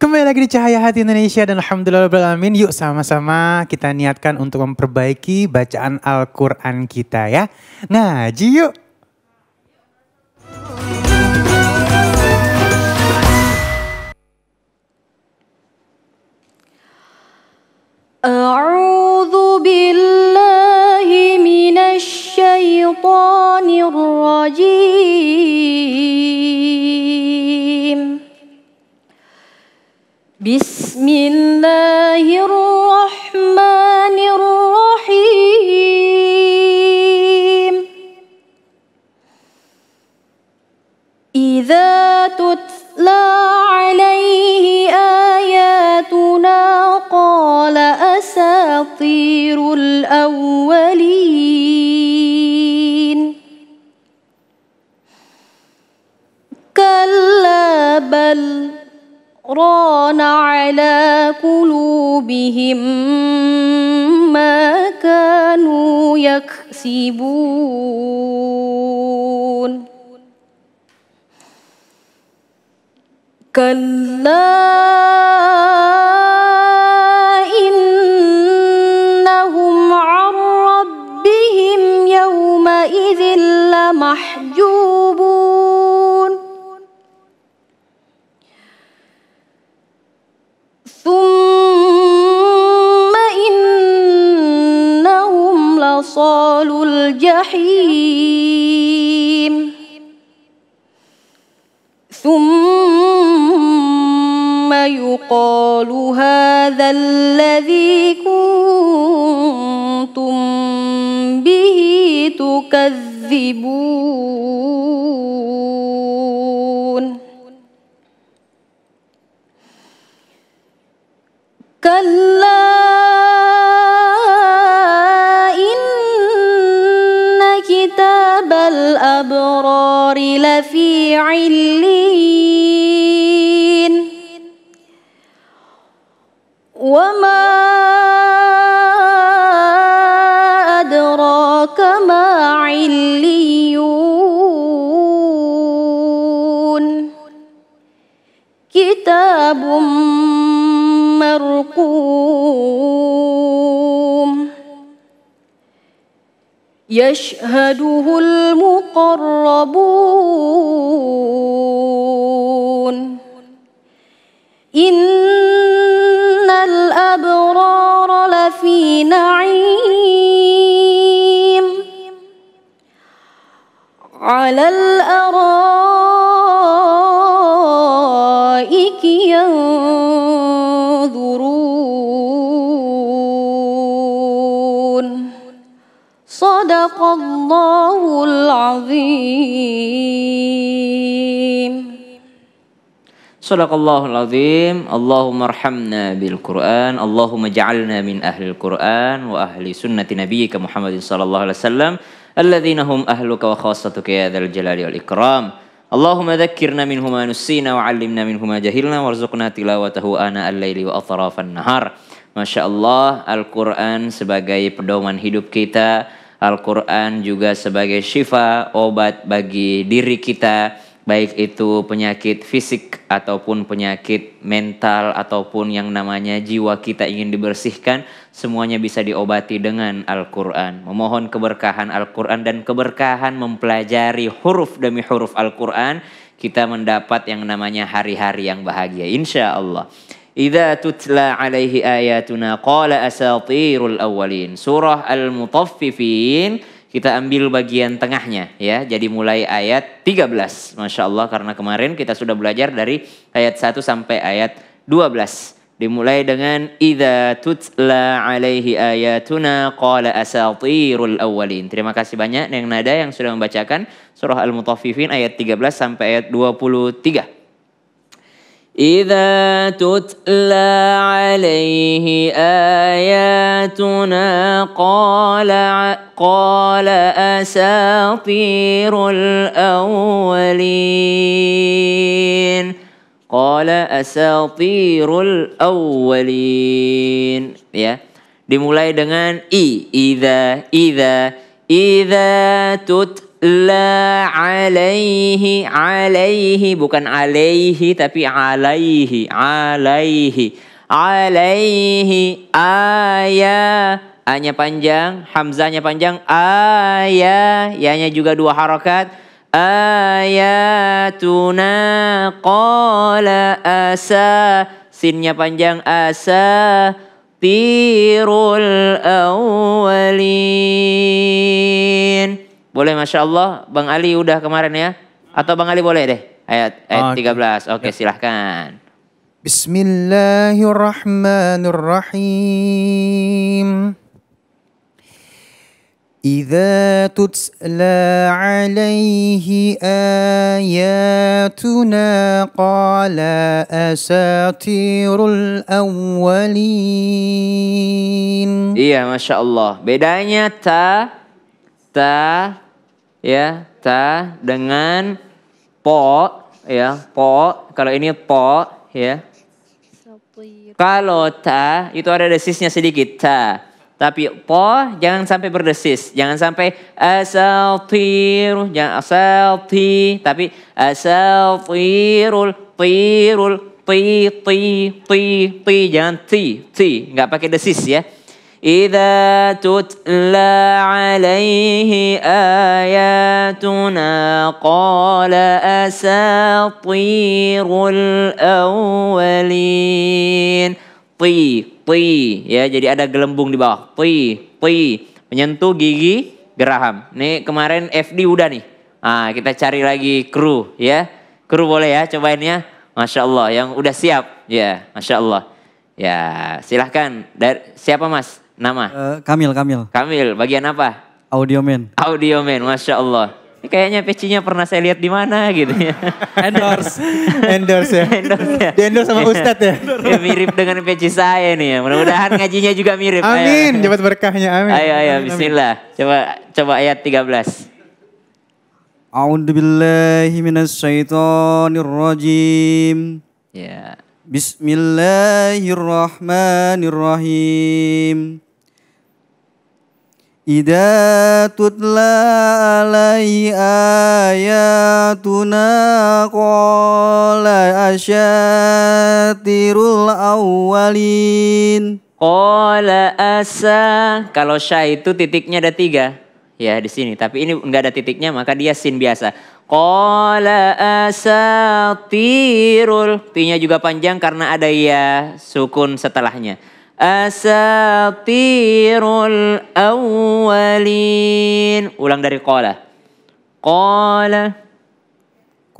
Kembali lagi di Cahaya Hati Indonesia dan Alhamdulillah Alamin. Yuk sama-sama kita niatkan untuk memperbaiki bacaan Al-Quran kita ya. Ngaji yuk. A'udhu billahi من الشيطان بسم الله الرحمن الرحيم إذا تتلى على يكسبون كلا الجحيم ثم يقال هذا الذي كنتم به تكذبون كتاب مرقوم يشهده المقربون إن الأبرار لفي نعيم على الأرائك صدق الله العظيم صدق الله العظيم اللهم ارحمنا بالقرآن اللهم اجعلنا من أهل القرآن وأهل سنة نبيك محمد صلى الله عليه وسلم الذين هم أهلك وخاصتك يا ذا الجلال والإكرام اللهم ذكرنا منهما نسينا وعلمنا منهما جهلنا وارزقنا تلاوته آناء الليل وأطراف النهار ما شاء الله القرآن sebagai pedoman hidup kita Al-Quran juga sebagai syifa, obat bagi diri kita, baik itu penyakit fisik ataupun penyakit mental ataupun yang namanya jiwa kita ingin dibersihkan, semuanya bisa diobati dengan Al-Quran. Memohon keberkahan Al-Quran dan keberkahan mempelajari huruf demi huruf Al-Quran, kita mendapat yang namanya hari-hari yang bahagia. Insya Allah. Idza tutla alaihi ayatuna qala asatirul awwalin. Surah Al-Mutaffifin kita ambil bagian tengahnya ya. Jadi mulai ayat 13. Masya Allah karena kemarin kita sudah belajar dari ayat 1 sampai ayat 12. Dimulai dengan idza tutla alaihi ayatuna qala asatirul awwalin. Terima kasih banyak Neng Nada yang sudah membacakan surah Al-Mutaffifin ayat 13 sampai ayat 23. اذا تتلى عليه اياتنا قال قال اساطير الاولين قال أساطير الاولين ya dimulai dengan i إذا إذا Idza tutla alaihi alaihi bukan alaihi tapi alaihi alaihi alaihi ayah A-nya panjang, Hamzahnya panjang, ayah, ya-nya juga dua harokat. Ayatuna qala asa, sinnya panjang asa, tirul awalin. Boleh Masya Allah, Bang Ali udah kemarin ya? Atau Bang Ali boleh deh? Ayat, ayat okay. 13, oke okay, silahkan. Bismillahirrahmanirrahim. إذا تتلى عليه آياتنا قال أساتير الأولين Iya Masya Allah Bedanya ta Ta Ya ta Dengan po Ya po Kalau ini po Ya Kalau ta Itu ada desisnya sedikit Ta tapi po jangan sampai berdesis, jangan sampai asaltir, jangan asalti, tapi asaltirul, tirul, ti, ti, ti, ti, jangan ti, ti, nggak pakai desis ya. إذا تتلى عليه آياتنا asal tirul awalin Pui, pui, ya. Jadi ada gelembung di bawah. Pui, pui. Menyentuh gigi geraham. Nih kemarin FD udah nih. Ah, kita cari lagi kru ya. Kru boleh ya cobain ya Masya Allah yang udah siap. Ya, Masya Allah. Ya, silahkan. Dari, siapa mas nama? Uh, Kamil, Kamil. Kamil, bagian apa? Audioman. Audioman, Masya Allah kayaknya pecinya pernah saya lihat di mana gitu ya. endorse. endorse ya. endorse ya. Di endorse sama iya. Ustadz ya. ya. mirip dengan peci saya nih ya. Mudah-mudahan ngajinya juga mirip. Amin, Cepat berkahnya. Amin. Ayo ayo bismillah. Coba coba ayat 13. A'udzu billahi Ya. Bismillahirrahmanirrahim. إذا تتلى عليه آياتنا قال أساطير الأولين Kola asa kalau sya itu titiknya ada tiga ya di sini tapi ini enggak ada titiknya maka dia sin biasa Qala asatirul tirul tinya juga panjang karena ada ya sukun setelahnya asatirul awalin. Ulang dari qala. Qala.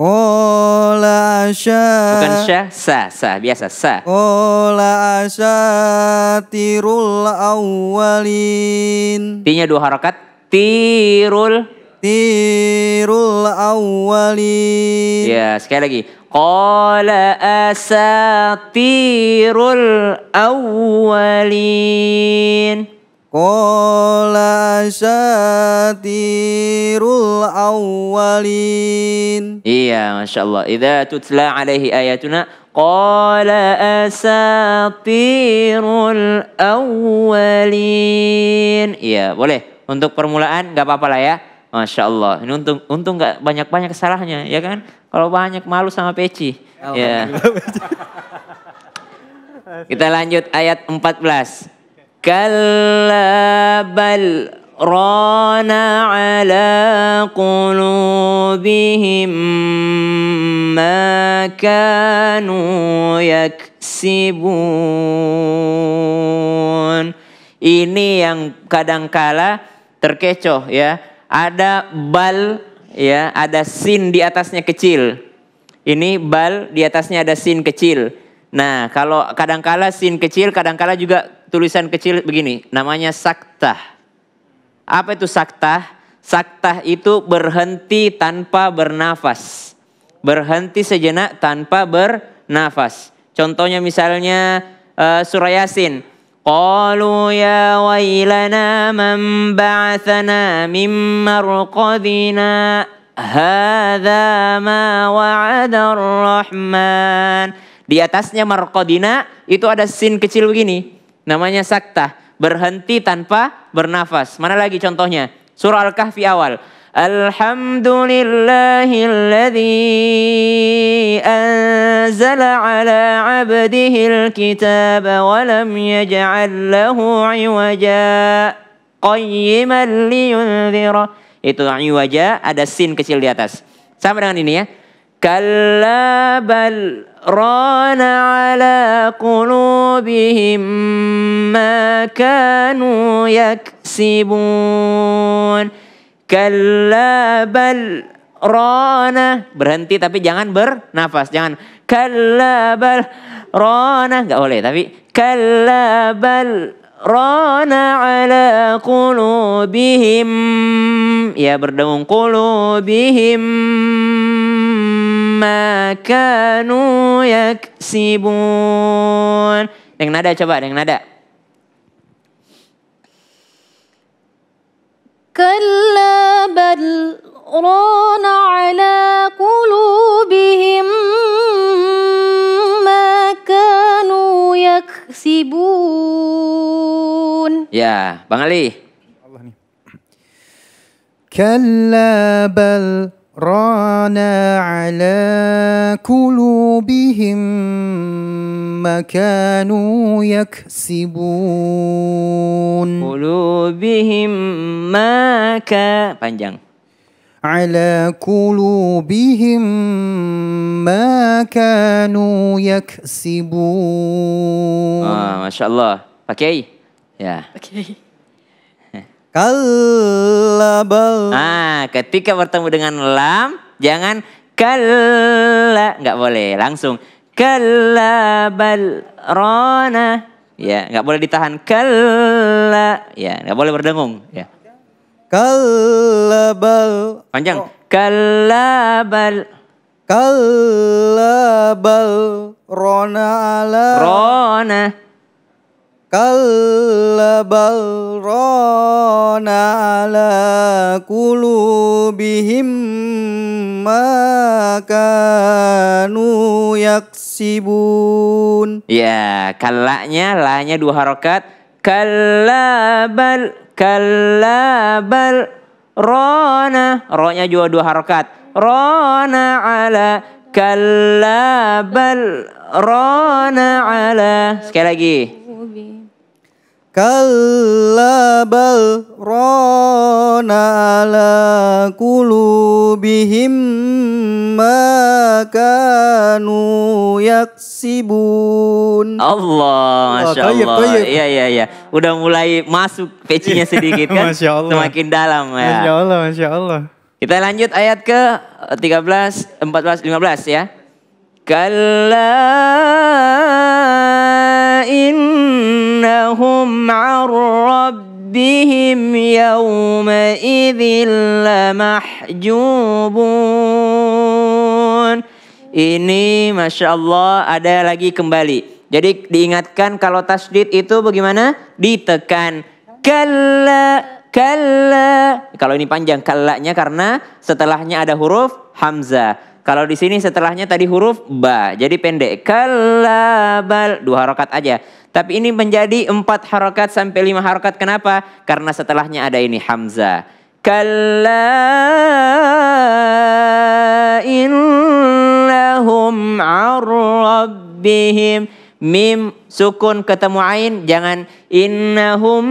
Qala asya. Bukan sya, sa, sa, biasa sa. Qala asatirul awalin. T-nya dua harakat Tirul Tirul awwali. Ya, sekali lagi. Qala asatirul awwalin. Qala asatirul awwalin. Iya, Masya Allah. Jika tutla alaihi ayatuna. Qala asatirul awwalin. Iya, boleh. Untuk permulaan nggak apa-apa lah ya. Masya Allah. Ini untung untung nggak banyak banyak salahnya, ya kan? Kalau banyak malu sama peci. ya. ya. Kita lanjut ayat 14. Kalabal rana ala qulubihim ma kanu yaksibun. Ini yang kadangkala terkecoh ya ada bal ya, ada sin di atasnya kecil. Ini bal di atasnya ada sin kecil. Nah, kalau kadangkala sin kecil, kadangkala juga tulisan kecil begini, namanya saktah. Apa itu saktah? Saktah itu berhenti tanpa bernafas. Berhenti sejenak tanpa bernafas. Contohnya misalnya uh, Surayasin. قالوا يا ويلنا من بعثنا من مرقدنا هذا ما وعد الرحمن Di atasnya marqadina itu ada sin kecil begini. Namanya sakta. Berhenti tanpa bernafas. Mana lagi contohnya? Surah Al-Kahfi awal. الحمد لله الذي أنزل على عبده الكتاب ولم يجعل له عوجا qayyiman liyunzira itu iwaja ada sin kecil di atas sama dengan ini ya kalla bal rana ala qulubihim ma kanu yaksibun Kalla rona. Berhenti tapi jangan bernafas. Jangan kalla rona. nggak boleh tapi kalla bal rona ala qulubihim. Ya berdengung qulubihim ma kanu yaksibun. Yang nada coba, yang nada. كلا بل ران على قلوبهم ما كانوا يكسبون يا بang كلا بل رانا على قلوبهم ما كانوا يكسبون قلوبهم ما كان panjang على قلوبهم ما كانوا يكسبون آه ما شاء الله أوكي يا أوكي Kalabal. Ah, ketika bertemu dengan lam, jangan kalla, nggak boleh, langsung kalabal rona. Ya, nggak boleh ditahan kalla. Ya, nggak boleh berdengung. Ya. Kalabal. Panjang. Oh. Kalabal. Kalabal rona ala. Rona. Kalla bal rana ala kulubihim ma kanu yaksibun. Ya, kalanya lanya dua harokat. Kalla bal, kalla bal rona. Ronya juga dua harokat. Rona ala kalla bal rona ala. Sekali lagi. مبين كلا بل ران على قلوبهم ما yaksibun. Allah, masya oh, Allah. Toyib, toyib. Iya iya iya. Udah mulai masuk pecinya sedikit kan. masya Allah. Semakin dalam ya. Masya Allah, masya Allah. Kita lanjut ayat ke 13, 14, 15 ya. Kalla فإنهم عن ربهم يومئذ لمحجوبون Ini Masya Allah ada lagi kembali Jadi diingatkan kalau tasdid itu bagaimana? Ditekan Kalla Kalla Kalau ini panjang kallanya karena setelahnya ada huruf Hamzah kalau di sini setelahnya tadi huruf ba, jadi pendek. Kalabal dua harokat aja. Tapi ini menjadi empat harokat sampai lima harokat. Kenapa? Karena setelahnya ada ini hamzah. Kalainlahum innahum mim sukun ketemu ain jangan innahum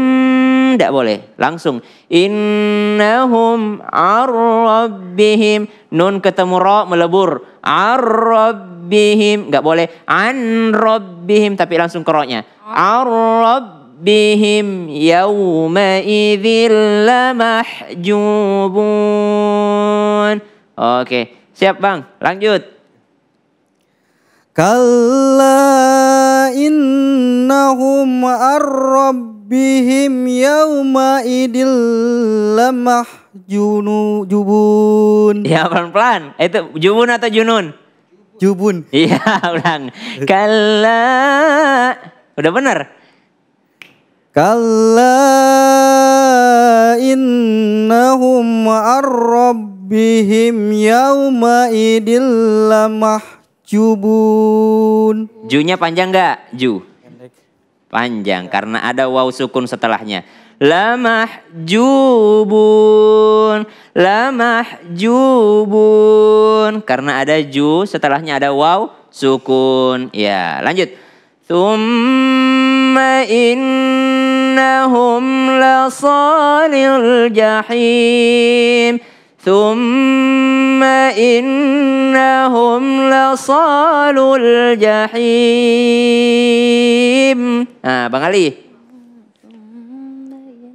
tidak boleh langsung innahum arrabbihim nun ketemu ro melebur arrabbihim nggak boleh an rabbihim tapi langsung ke ro-nya arrabbihim yauma idzil mahjubun oke siap bang lanjut kalau innahum arrabbihim yauma idil lamah junu jubun. Ya pelan-pelan. Eh, itu jubun atau junun? Jubun. Iya, ulang. Kalla. Udah benar? Kalla innahum arrabbihim yauma idil lamah Jubun. Junya panjang nggak? Ju. Panjang karena ada waw sukun setelahnya. Lamah jubun. Lamah jubun. Karena ada ju setelahnya ada waw sukun. Ya, lanjut. Thumma innahum lasalil jahim. ثم إنهم لصالوا الجحيم nah Bang Ali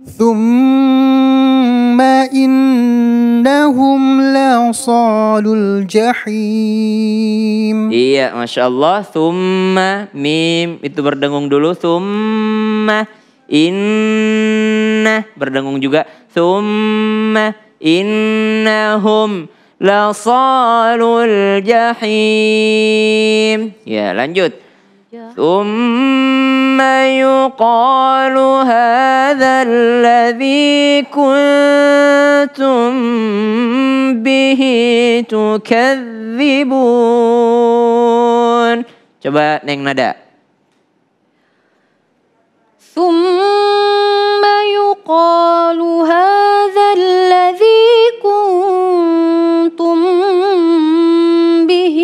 ثم إنهم لصالوا الجحيم Iya, Masya Allah. Thumma, mim. Itu berdengung dulu. Thumma, inna. Berdengung juga. Thumma, إنهم لصال الجحيم يا لنجد ثم يقال هذا الذي كنتم به تكذبون coba neng nada ثم يقال يقال هذا الذي كنتم به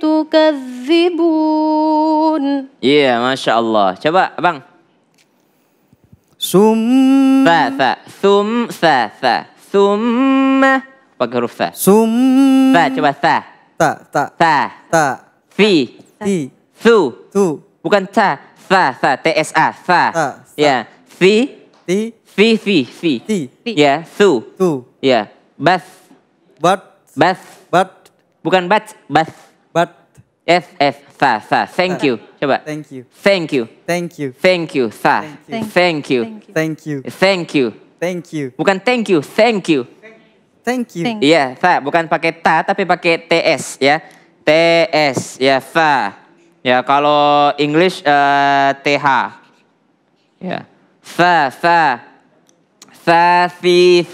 تكذبون yeah, Masya Allah. Coba, Bang. Sum. Fa, fa. Sum, fa, fa. Sum. Pakai huruf fa. Sum. coba fa. Ta, ta. Fa. Ta. Fi. Fi. Su. Su. Bukan ta. Fa, fa. T, S, Ya. Fi. Ti. Fi, fi, fi. Ti. Ya, su. Su. Ya, bas. Bat. Bas. Bat. Bukan bat, bas. Bat. F, F, sa, sa. Thank you. Coba. Thank you. Thank you. Thank you. Thank you, sa. Thank you. Thank you. Thank you. Thank you. Bukan thank you, thank you. Thank you. Iya, fa. Bukan pakai ta, tapi pakai ts ya. TS ya fa. Ya kalau English uh, TH. Ya. Fa fa fa si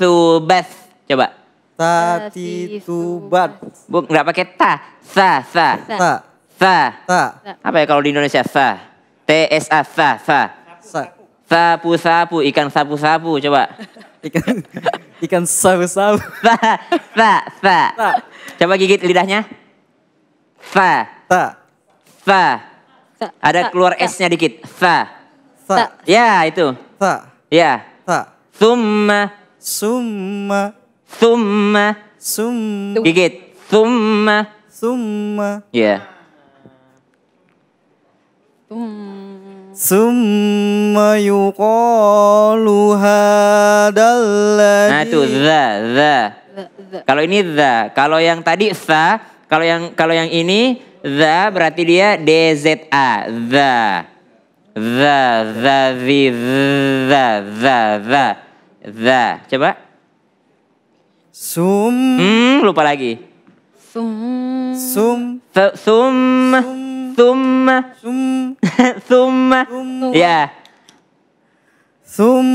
bas. Coba. Ta ti tubat. Bu enggak pakai ta. Sa sa. sa Sa. Ta. Apa ya kalau di Indonesia sa? T S A sa sa. Sa. Sapu sapu ikan sapu sapu coba. Ikan ikan sapu sapu. Sa sa sa. Coba gigit lidahnya. Sa. sa Sa. Ada keluar S-nya dikit. Sa. Tha. Ya, itu. Tha. Ya. Tha. Summa. Summa. Summa. Summa. Gigit. Summa. Summa. Ya. Yeah. Summa yuqalu hadalladhi Nah itu za, za. Kalau ini za, kalau yang tadi sa, kalau yang kalau yang ini za berarti dia DZA, za. Za, za, zi, za, za, za, za, coba, sum, hmm, lupa lagi, sum, sum, sum, sum, sum, sum, sum, ya, sum,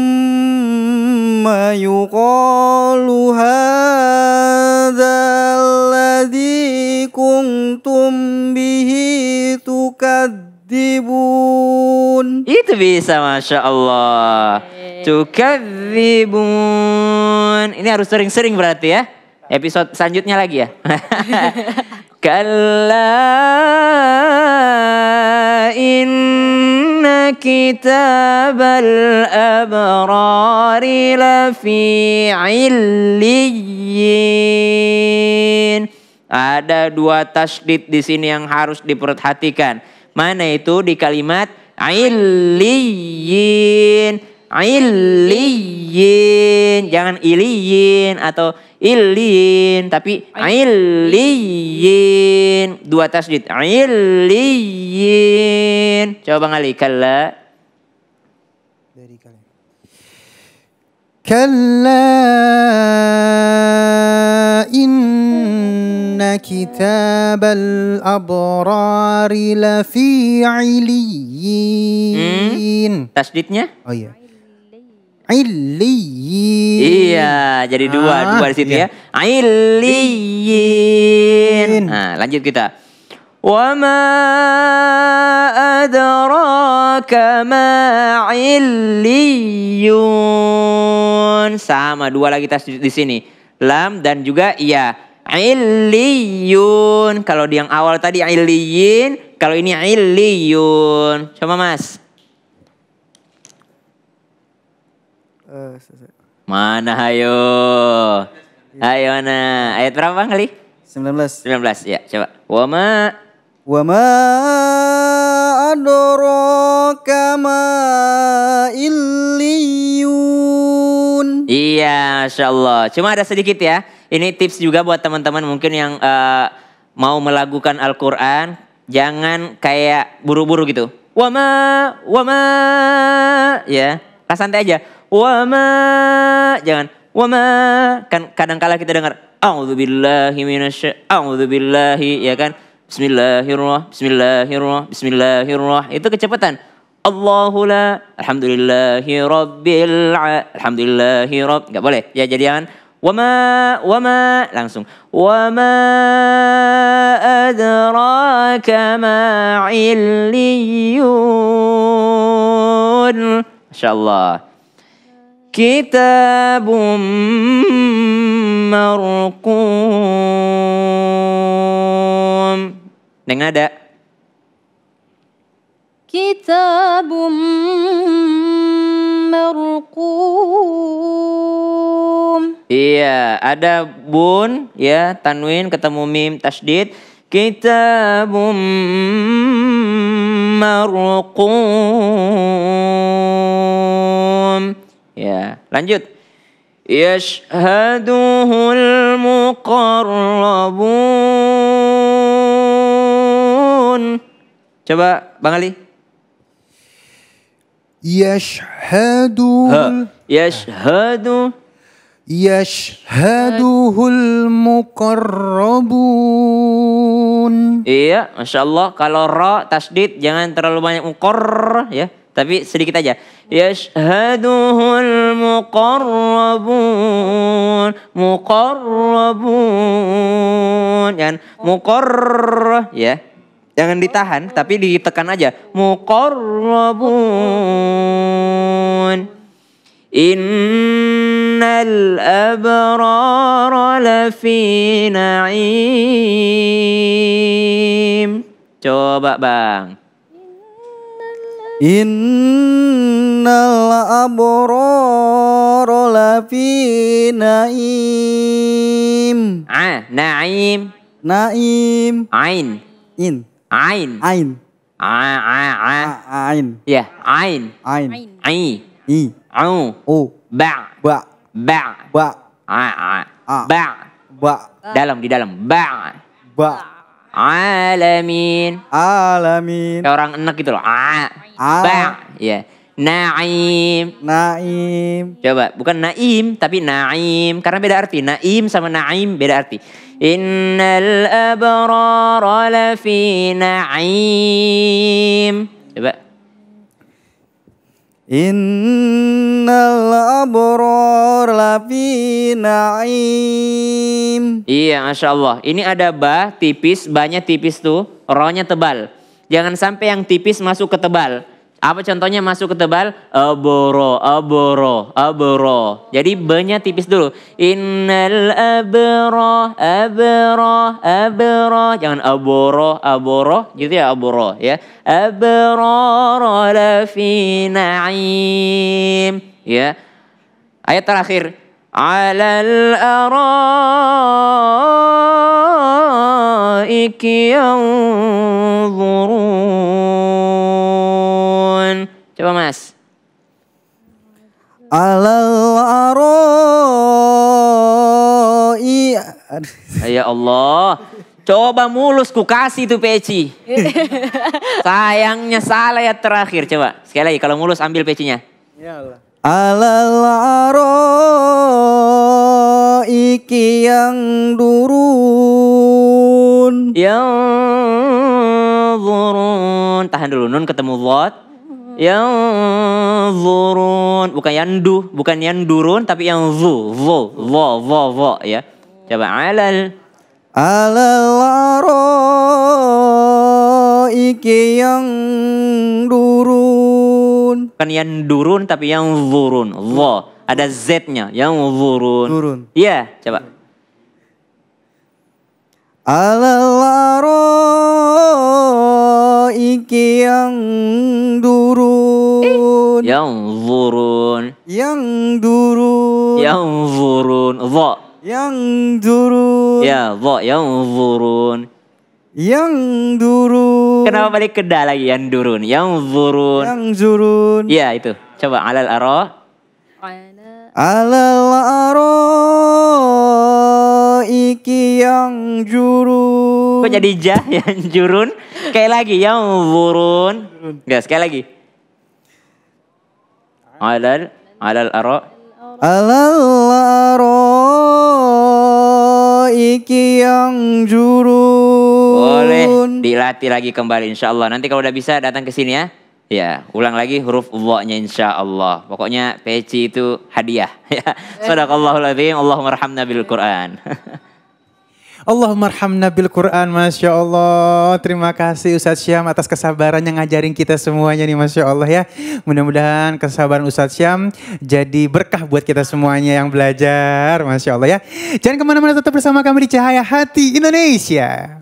mayu, koluh, zah, lazikung, tumbi, hitukad tukadzibun. Itu bisa Masya Allah. Tukadzibun. Ini harus sering-sering berarti ya. Episode selanjutnya lagi ya. Kalla inna kitabal abrari lafi illiyin. Ada dua tasdid di sini yang harus diperhatikan. Mana itu di kalimat illiyin. Illiyin. Jangan iliyin atau ilin, Tapi illiyin. Dua tasjid. Illiyin. Coba ngalikan lah كلا إن hmm. كتاب الأبرار لفي عليين. Hmm? Oh iya. Illiyin. Iya, jadi dua, ah, dua di situ ya. Ah, iya. ya. Illiyin. Nah, lanjut kita. وما أدراك ما عليون sama dua lagi tas di sini lam dan juga iya iliyun kalau di yang awal tadi iliyin kalau ini iliyun coba mas uh, mana hayo ayo mana ayat berapa bang kali 19 19 ya coba wama وما أدراك ما إليون Iya, Masya Allah. Cuma ada sedikit ya. Ini tips juga buat teman-teman mungkin yang uh, mau melakukan Al-Quran. Jangan kayak buru-buru gitu. Wama, wama. Ya, kan santai aja. Wama. Jangan. Wama. Kan kadang kala kita dengar. A'udzubillahi minasy. A'udzubillahi. Ya kan. Bismillahirrahmanirrahim. Bismillahirrahmanirrahim. Bismillahirrahmanirrahim. Itu kecepatan. Allahu la alhamdulillahi rabbil alhamdulillahi rabb. Enggak boleh. Ya jadi jangan wama wama langsung wama adraka ma illiyun. Masyaallah. Kitabum marqum Neng ada. Kitabum marqum. Iya, ada bun ya, tanwin ketemu mim tasdid. Kitabum marqum. Ya, lanjut. Yashhaduhul muqarrabun Coba Bang Ali. Yashhadu. Yashhadu. Yashhaduhul Mukarrabun Iya, Masya Allah. Kalau ra tasdid jangan terlalu banyak mukor ya. Tapi sedikit aja. Yashhaduhul Mukarrabun Mukarrabun Jangan mukor ya. Jangan ditahan tapi ditekan aja. Muqarrabun. Innal abrar lafi na'im. Coba Bang. Innal abrar lafi na'im. Ah, na'im. Na'im. Ain. In. Ain. Ain. a a Ain. Ya. Ain. Ain. ain I. Au. U. Ba. Ba. Ba. Ba. A. A. Ba. Ba. Dalam di dalam. Ba. Ba. Alamin. Alamin. Kayak orang enak gitu loh. A. A. Ba. Ya. Yeah. Naim. Naim. Coba, bukan Naim tapi Naim karena beda arti. Naim sama Naim beda arti. Innal abrara lafi Naim. Coba. Innal abrara lafi Naim. Iya, Masya Allah. Ini ada ba tipis, banyak tipis tuh, rohnya tebal. Jangan sampai yang tipis masuk ke tebal apa contohnya masuk ke tebal? Aboro, aboro, aboro. Jadi banyak tipis dulu. Innal aboro, aboro, aboro. Jangan aboro, aboro. Gitu ya aboro ya. la fi na'im. Ya. Ayat terakhir. Alal araiki yanzurun Coba Mas. Alal aroi. Ah, ya Allah. Coba mulus ku kasih tuh peci. Sayangnya salah ya terakhir. Coba sekali lagi kalau mulus ambil pecinya. Ya Allah. Alal iki yang durun. Yang durun. Tahan dulu nun ketemu lot yang zurun bukan yang du bukan yang durun tapi yang zu zu zo zo zo ya coba alal alal iki yang durun kan yang durun tapi yang zurun vo ada z-nya yang zurun durun iya yeah, coba alal iki yang durun. Eh. Yang durun. Yang durun. Yang durun. Wa. Yang durun. Ya, wa yang durun. Yang durun. Kenapa balik ke dal lagi yang durun? Yang durun. Yang durun. Ya, itu. Coba alal ara. Alal ara iki yang jurun. Kok jadi jah yang jurun? Sekali lagi yang burun. Enggak, sekali lagi. Alal alal aro. Alal aro iki yang jurun. Boleh dilatih lagi kembali insya Allah. Nanti kalau udah bisa datang ke sini ya. Ya, ulang lagi huruf wa-nya insya Allah. Pokoknya peci itu hadiah. Ya. Sadaqallahul azim, Allahumma rahamna bil Quran. Allah rahamna bil Quran, Masya Allah. Terima kasih Ustadz Syam atas kesabaran yang ngajarin kita semuanya nih Masya Allah ya. Mudah-mudahan kesabaran Ustadz Syam jadi berkah buat kita semuanya yang belajar Masya Allah ya. Jangan kemana-mana tetap bersama kami di Cahaya Hati Indonesia.